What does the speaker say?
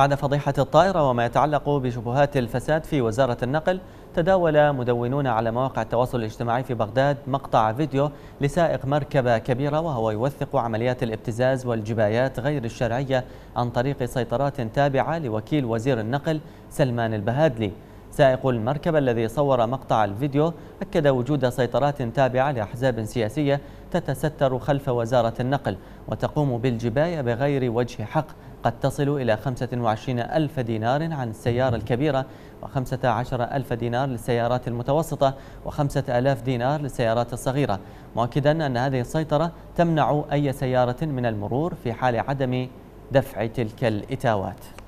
بعد فضيحة الطائرة وما يتعلق بشبهات الفساد في وزارة النقل تداول مدونون على مواقع التواصل الاجتماعي في بغداد مقطع فيديو لسائق مركبة كبيرة وهو يوثق عمليات الابتزاز والجبايات غير الشرعية عن طريق سيطرات تابعة لوكيل وزير النقل سلمان البهادلي سائق المركبة الذي صور مقطع الفيديو أكد وجود سيطرات تابعة لأحزاب سياسية تتستر خلف وزارة النقل وتقوم بالجباية بغير وجه حق قد تصل إلى 25 ألف دينار عن السيارة الكبيرة و15 ألف دينار للسيارات المتوسطة و5000 دينار للسيارات الصغيرة مؤكدا أن هذه السيطرة تمنع أي سيارة من المرور في حال عدم دفع تلك الإتاوات